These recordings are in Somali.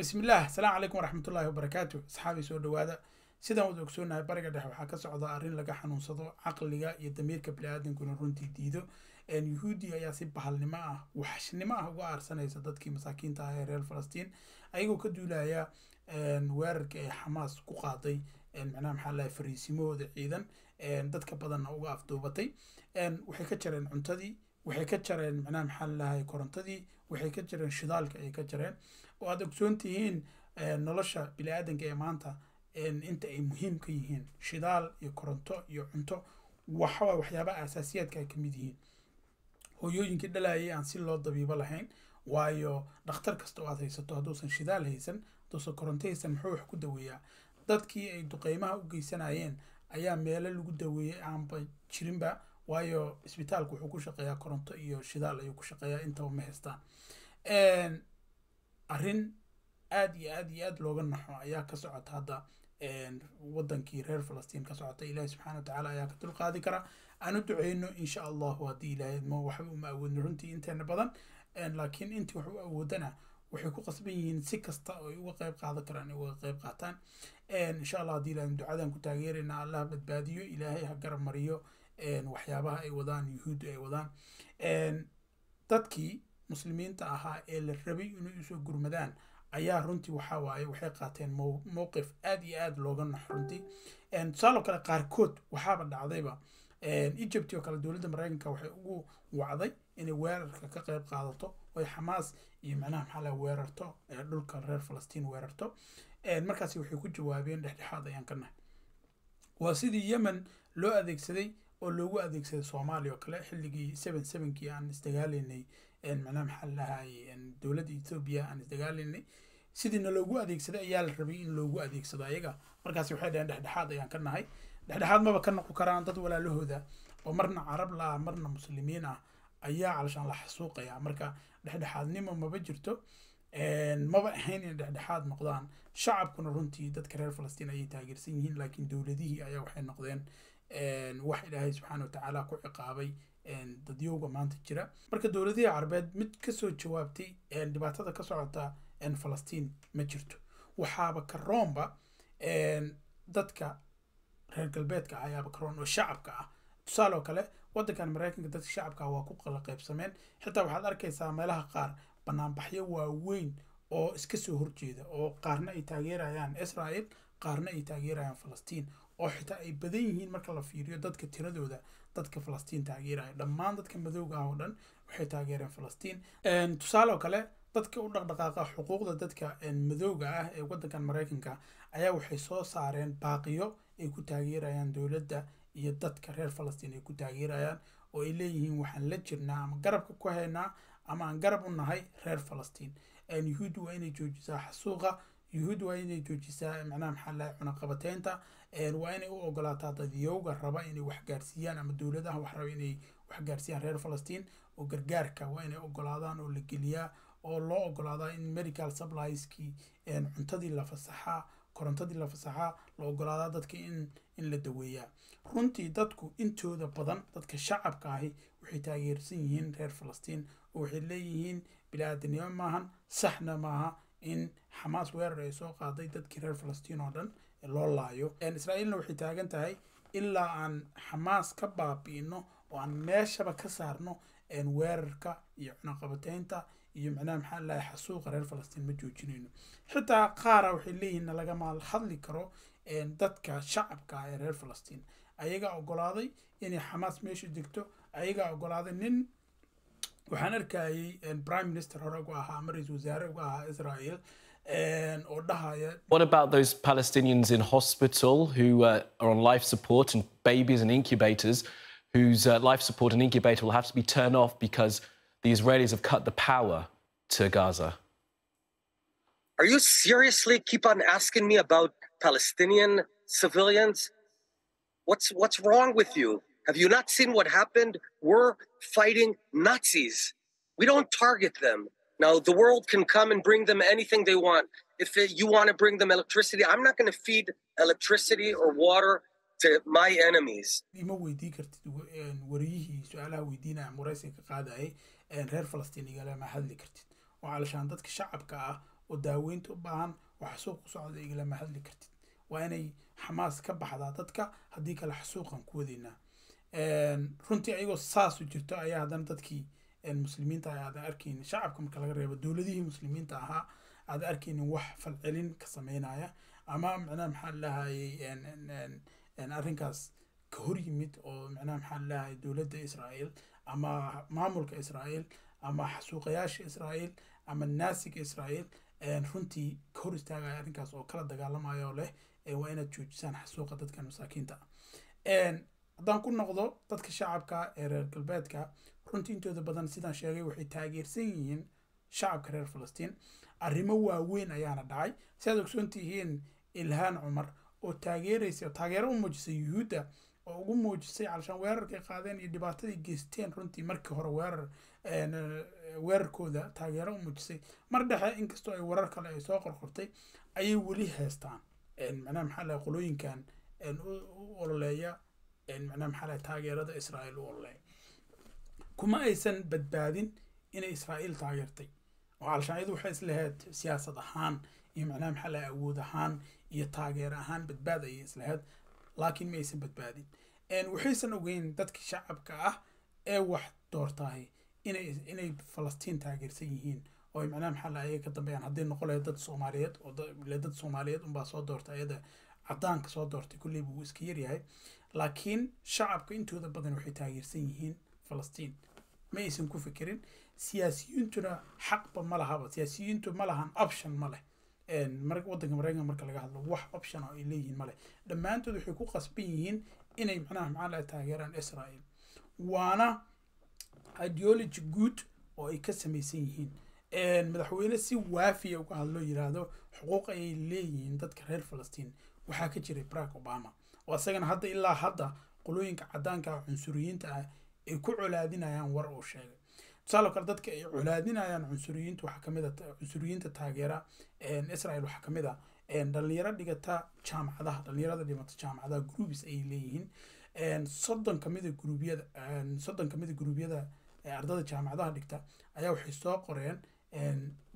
bismillaah asalaamu calaykum ullahi wabarakaatu asxaabii soo dhawaada sidaan wada ogsoonahay bariga dhexe waxaa ka socda arrin laga xanuunsado caqliga iyo damiirka bili-aadankuna runtii diido yuhuudi ayaa si bahalnimo ah waxshnimo ah uga aarsanaysa dadkii masaakiinta ah ee reer falastiin ayagoo ka duulaya weerarka ee xamaas ku qaaday micnaha maxaa lahay fariisimahooda ciidan dadka badanna uga afduubatay waxay ka jareen cuntadii waxay ka jareen manaa maxaan lahay korontadii waxay ka jareen shidaalka ayay ka jareen oo aada ogsoon tihiin eh, nolosha bini aadanka ee maanta inta ay muhiim ka yihiin shidaal iyo koronto iyo cunto waxawaa waxyaaba asaasiyaadka ay kamid yihiin hooyooyinkii dhalayay aan si loo dabiibo lahayn waayo dhakhtar kasta oo aad haysato hadduusan shidaal haysan hadduusan koronto haysan muxuu wax ku daweeyaa dadkii ay duqeymaha u geysanayeen ayaa meelo lagu daweeyey aanba jirinba waayo isbitaalku wuxuu ku shaqeeyaa koronto iyo shidaal ayuu ku shaqeeyaa intaba ma haystaan arrin aada iyo aada iyo aada looga naxo ayaa ka socota hadda wadankii reer falastiin ka socota ilaahi subxana wa ayaa ka dulqaadi kara aan u duceyno insha allahu haddii ilaahay ma waxba uma awoodno runtii inteena badan laakiin intii wax u awoodana waxay ku qasban yihiin si kasta oo ay uga qeyb qaadan karaan ay uga qeyb qaataan insha allah haddii ilaahay ducadan ku taageerayna allah badbaadiyo ilaahay ha garab mariyo waxyaabaha ay wadaan yuhuuddu ay wadaan dadkii muslimiinta ahaa ee la rabay inay usoo gurmadaan ayaa runtii waxaa waaye waxay qaateen mowqif aada iyo aada looga nax runtii tusaaloo kale qaarkood waxaaba dhacdayba egypt oo kale dowladda maraykanka waxay ugu wacday inay weerarka ka qayb qaadato oy xamaas iyo macnaha maxaa la weerarto dhulka reer falastiin weerarto markaasi waxay ku jawaabeen dhexdhexaad ayaan ka nahay waa sidii yemen loo adeegsaday oo loogu adeegsaday soomaaliya oo kale xilligii seven sevenkii aan isdagaaleynay macnaha maxaa lahaay dowladda ethoobiya aan isdagaaleynay sidiina loogu adeegsaday ayaa la rabay in loogu adeegsado ayaga markaas waxay dhaheen dhexdhexaad ayaan ka nahay dhexdhexaad maba ka noqon karaan dad walaalahooda oo marna carab la marna muslimiin ah ayaa calshaan la xasuuqayaa marka dhexdhexaadnimo maba jirto maba ahayn inay dhexdhexaad noqdaan shacabkuna runtii dadka reer falastiin ayay taageersan yihiin laakiin dowladihii ayaa waxay noqdeen wax ilaahay subxaana watacaala ku ciqaabay dadyowga maanta jira marka dowladihii carabeed mid kasoo jawaabtay dhibaatada ka socota falastiin ma jirto waxaaba karoonba dadka reer galbeedka ah ayaaba karoon oo shacabka ah tusaale kale waddankan maraykanka dadka shacabka ah waa ku qala qaybsameen xitaa waxaad arkaysaa meelaha qaar banaanbaxyo waaweyn oo iska soo horjeeda oo qaarna ay taageerayaan israel qaarna ay taageerayaan falastiin oo xitaa ay badan yihiin marka la fiiriyo dadka tiradooda dadka falastiin taageeraya dhammaan dadka madowga ah oo dhan waxay taageereen falastiin tusaale oo kale dadka u dhaqdhaqaaqa xuquuqda dadka madowga ah ee wadankan maraykanka ayaa waxay soo saareen baaqiyo ay ku taageerayaan dowladda iyo dadka reer falastiin ay ku taageerayaan oo ay leeyihiin waxaan la jirnaa ama garabka ku haynaa ama aan garab u nahay reer falastiin yuhuuddi waa inay joojisaa xasuuqa yuhuud waa inay joojisaa macnaha maxaala cunaqabateynta waa inay u ogolaataa dadyowga raba inay waxgaarsiiyaan ama dowladaha waxraba inay waxgaarsiiyaan reer falastiin oo gargaarka waa inay ogolaadaan oo la geliyaa oo loo ogolaadaa in medical supplieski cuntadii la fasaxaa korontadii la fasaxaa la ogolaadaa dadka in in la daweeyaa runtii dadku intooda badan dadka shacabka ahi waxay taageersan yihiin reer falastiin oo waxay leeyihiin bilaadanimo maahan saxna maaha in xamaas weerar ay soo qaaday dadkii reer falastiin oo dhan loo laayo israa'iilna waxay taagan tahay ilaa aan xamaas ka baabi'ino oo aan meeshaba ka saarno weerarka iyo cunaqabateynta iyo macnaha maxaa lahay xasuuqa reer falastiin ma joojinayno xitaa qaara ah waxay leeyihiin nalagama hadli karo dadka shacabka ah ee reer falastiin ayagaa ogolaaday inay xamaas meesha degto ayagaa ogolaaday nin waxaan prime minister hore ugu ahaa ama ra wasaare ahaa israel oo dhahaya What about those Palestinians in hospital who uh, are on life support and babies and incubators whose uh, life support and incubator will have to be turned off because the Israelis have cut the power to Gaza? Are you seriously keep on asking me about Palestinian civilians? What's what's wrong with you? Have you not seen what happened? We're fighting Nazis. We don't target them. Now, the world can come and bring them anything they want. If it, you want to bring them electricity, I'm not going to feed electricity or water to my enemies. ima weydiin kartid wariyihii su-aalaha weydiinaya maraysanka qaadayay reer falastiin igalama hadli kartid oo calshaan dadka shacabka ah oo daaweynta u baahan waxasuuq ku socda igalama hadli kartid waa inay xamaas ka baxdaa dadka haddii kale xasuuqan ku wadaynaa Ehm, runtii ayagoo saasu jirto ayaa haddana dadkii ehm, muslimiinta ah aada arkaynin shacabka marka laga reebo dowladihii muslimiinta ahaa aada arkaynin wax falcelin ka sameynaya ama macnaha maxaa lahayay ehm, arrinkaas ka hor yimid oo macnaha maxaa lahayay dowladda israael ama maamulka israael ama xasuuqayaasha israael ama naasiga israael runtii ka hor istaagaya arrinkaas oo kala dagaalamaya oo leh eh, waa inaad joojisaan xasuuqa dadkan masaakiinta haddaan ku noqdo dadka shacabka ee reer galbeedka runtii intooda badan sidaan sheegay waxay taageersan yihiin shacabka reer falastiin arrimo waaweyn ayaana dhacay si ogsoon tihiin ilhaan cumar oo taageeraysa taageero u muujisay yuhuudda oo ugu muujisay calshaan weerarkay qaadeen iyo dhibaatadii geysteen runtii markii hore weerar weerarkooda taageero u muujisay mar dhexe inkastoo ay warar kale ay soo qorqortay ayay weli haystaan macnaha maxaa lahay qolooyinkan u ololeeya macnaha taageerada israa'iil u ololay kuma aysan badbaadin inay israa'iil taageertay oo al waxay islahayd siyaasad ahaan iyo macnaha maxaa lahay awood ahaan iyo taageer ahaan badbaad ayay islahayd laakiin ma badbaadin waxaysan ogeyn dadkii shacabka ah ee wax doortahay inay inay falastiin taageersan yihiin oo ay macnaha maxaa lahay ayay ka dambeeyaan hadday noqo lahayd dad soomaaliyeed oo ile dad soomaaliyeed unbaa soo doortay ayada cadaanka soo doortay kulley buu iska yaryahay laakiin shacabka intooda badan waxay taageersan yihiin falastiin ma aysan ku fikirin siyaasiyiintuna xaqba ma lahaba siyaasiyiintu ma lahan option ma leh wadanka mareykanka marka laga hadlo wax option oo ay leeyihiin maleh dhammaantood waxay ku qasban yihiin inay macnaha macala taageeraan israel waana ideology good oo ay ka samaysan yihiin madaxweyne si waafiya uga hadlo yiraahdo xuquuq ayay leeyihiin dadka reer falastiin waxaa ka jiray barack obama oo isagana hadda ilaa hadda qolooyinka cadaanka ah, cunsuriyiinta ah ay ku colaadinayaan war uu sheegay tusaalo kale dadka ay colaadinayaan cunsuriyiinta waxaa kamid ah cunsuriyiinta taageera israel waxaa kamid ah, dhalinyaro dhigata jaamacadaha dhalinyarada dhimata jaamacadaha groubis ayay leeyihiin soddon kamida gruubyada soddon kamida gruubyada ardada jaamacadaha dhigta ayaa waxay soo qoreen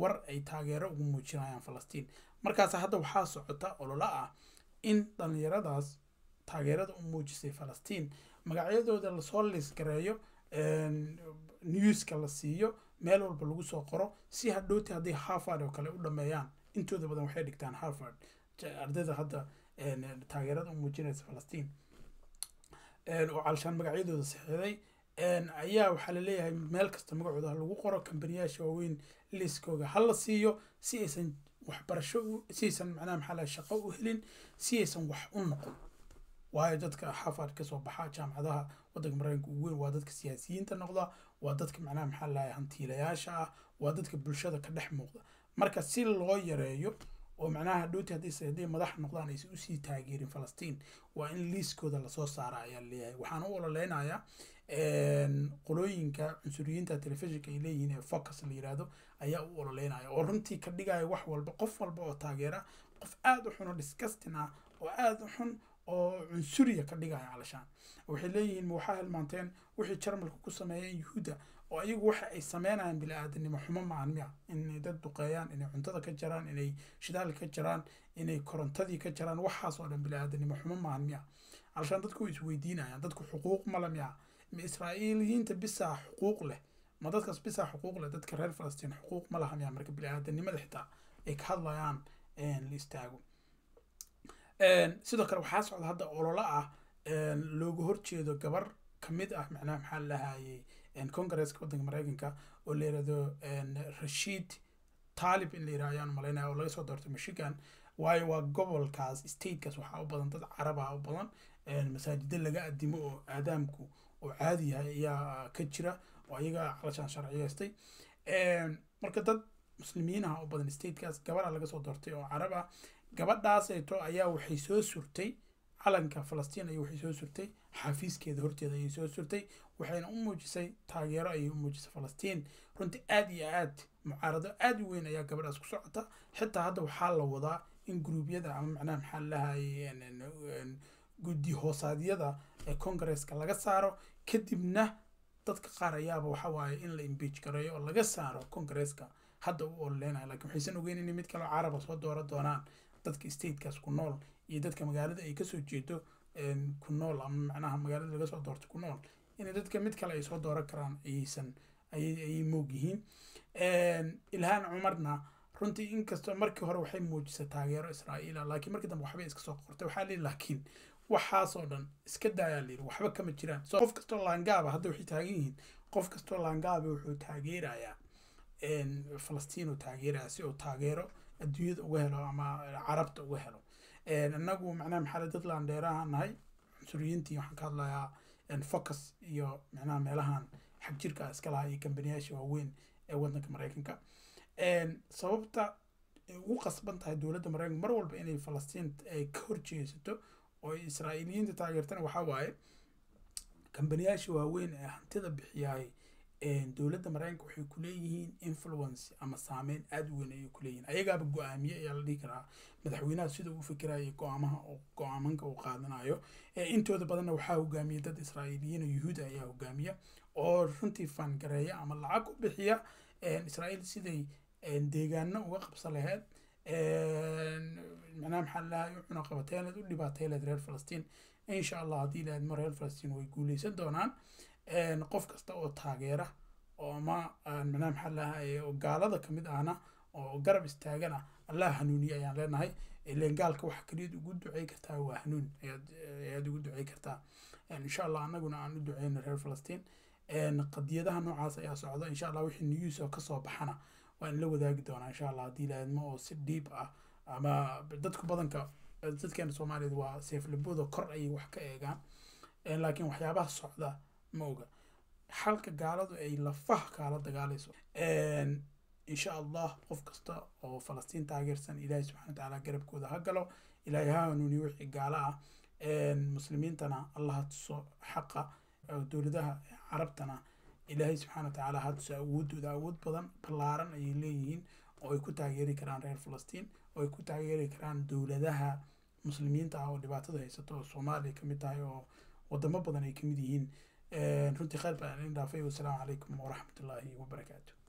war ay taageero ugu muujinayaan falastiin markaas hadda waxaa socota olola ah in dhalinyaradaas taageerada u muujisay falastiin magacyadooda lasoo lisgareeyo newska la siiyo meel walba lagu soo qoro si hadhowti hadday harvard oo kale u dhameeyaan intooda badan waxay dhigtaan harvard ardayda hadda taageerada u muujinaysa falastiin oo calshaan magacyadooda saxiiday ayaa waxaa laleeyahay meel kasta magacooda ha lagu qoro kambaniyaasha waaweyn liiskooga hala siiyo si aysan waxbarasho siaysan manaa maxaa la shaqo u helin si aysan wax u noqon waayo dadka hafard kasoo baxa jaamacadaha wadanka maraykanka ugu weyn waa dadka siyaasiyiinta noqda waa dadka macnaha maxaa laahay hantiilayaasha ah waa dadka bulshada ka dhex muuqda marka si loo yareeyo oo macnaha dhowti haddas hadday madax noqdaan aysan usii taageerin falastiin waa in liiskooda lasoo saara ayaa leeyahay waxaan u ololeynayaa qolooyinka cunsuriyiinta telefishinka ay leeyihiin ee focus la yiraahdo ayaa u ololeynaya oo runtii ka dhigaya wax walba qof walba oo taageera qof aada u xun oo disgustin ah oo aada u xun oo cunsuriya ka dhigaya calashaan waxay leeyihiin waxaa hilmaanteen wixii jarmalka ku sameeyeen yuhuudda oo ayagu waxa ay sameynayaan bili-aadanimo xumo macan miya inay dad duqeeyaan inay cuntada ka jaraan inay shidaalka ka jaraan inay korontadii ka jaraan waxaas dhan bili-aadanimo xumo macan miya calashaan dadku way isweydiinayaan dadku xuquuq male miya ma israaiiliyiinta bisaa xuquuq leh ma dadkaas bisaa xuquuq leh dadka reer falastiin xuquuq ma laha miyaa marka bili-aadanimada xitaa ay ka hadlayaan la istaago sidoo kale waxaa socda hadda ololo ah looga horjeedo gabar kamid ah macnaha maxaa lahayey congaresska wadanka mareykanka oo la yirahdo rashiid taalib in la yirahdo ayaan malaynaya oo laga soo doortay michigan waayo waa gobolkaas statekaas waxaa u badan dad carab ah u badan masaajida laga adimo oo aadaamku oo caadi yahay ayaa ka jira oo ayaga calaashaan sharciyeystay marka dad muslimiinaha oo badan statekaas gabadha ah laga soo doortay oo carab ah gabadhaasayto ayaa waxay soo surtay calanka falastiin ayay waxay soo surtay xafiiskeeda horteeda ayay soo surtay waxayna u muujisay taageero ayay u muujisay falastiin runtii aada iyo aad mucaarado aada u weyn ayaa gabadhaas ku socota xitaa hadda waxaa la wadaa in gruubyada ama macnaha maxaa lahay guddi hoosaadyada ee kongareska laga saaro kadibna dadka qaar ayaaba waxawaaye in la imbiij gareeyo oo laga saaro kongareska hadda u ololeynaya lakiin waxaysan ogeynayna mid kaleo caraba soo doora doonaan dadka statekaas ku nool iyo dadka magaalada ay kasoo jeedo ehm, ku nool ama macnaha magaalada laga soo doorto ku nool in dadka mid kale ay soo dooran karaan ayaysan ayay moog ehm, ilhaan cumarna runtii inkastoo markii hore waxay muujisaa taageero israa'iila ah, laakiin markii dambe waxbay iska soo qortay waxaa leeyi laakiin waxaasoo dhan iska daayaa layidhi waxba kama jiraan so qof kastoo laangaaba hadda waxay taagan yihiin qof kastoo laangaaba wuxuu taageerayaa falastiin uu taageeraya si uu taageero adduunyada uga helo ama carabta uga helo inagu macnaha maxaa dad laandheeraha nahay cunsuriyiintii waxaan ka hadlayaa focus iyo macnaha meelahan xag jirka iska lahaa iyo kambaniyaasha waaweyn ee wadanka mareykanka sababta ugu qasban tahay dowladda mareykanka mar walba inay falastiin ka horjeesato oo israa'iiliyiinta taageertana waxaa waaye kambaniyaasha waaweyn ee hantida bixiyaay dowladda maraykanka waxay kuleeyihiin influence ama saameyn aada u weyn ayay kuleeyihiin ayagaaba go-aamiye ayaa la dhihi karaa madaxweynaha sida uu fikiraya go-aamaha go-aamanka uu qaadanayo intooda badanna waxaa hogaamiya dad israa'iiliyiin oo yuhuuda ah ayaa hogaamiya oo runtii fangareeya ama lacag u bixiya israa'iil siday deegaano uga qabsan lahayd macnaha maxaa lalahay ucunuqabata inaad u dhibaato reer falastiin insha allah haddii laad ma reer falastiin way guuleysan doonaan qof kasta oo taageera oo ama macnaha maxaa lalahay oo gaalada kamid ahna oo garab istaagana allah hanuuniye ayaan leenahay ileen gaalka waxa kaliyaad ugu ducey kartaa waa hanuun ayaad ugu ducey kartaa insha allah anaguna aan u duceyno reer falastiin qadiyadaha noocaas ayaa socda insha allah wixii niyuusa kasoo baxana waan la wadaagi doonaa insha allah haddii laadmo oo si dhiib ah ama dadku badanka dadkeena soomaaliyeed waa seeflabooda kor ayay wax ka eegaan laakiin waxyaabaha socda ma oga xalka gaaladu ay lafaha kaala dagaalayso insha allah qof kasta oo falastiin taageersan ilaahay subxana watacaala garabkooda ha galo ilaahay ha hanuuniyo wixii gaalo ah muslimiintana allaha tuso xaqa dowladaha carabtana ilaahay subxaana watacaala tacaala awooddooda awood badan ballaaran ayay leeyihiin oo ay ku taageeri karaan reer falastiin oo ay ku taageeri karaan dowladaha muslimiinta ah oo dhibaatada haysato oo soomaaliya kamid tahay oo wadamo badan ay kamid yihiin runtii kheyr baan idin dhaafay wassalaamu calaykum waraxmatullaahi wabarakaatu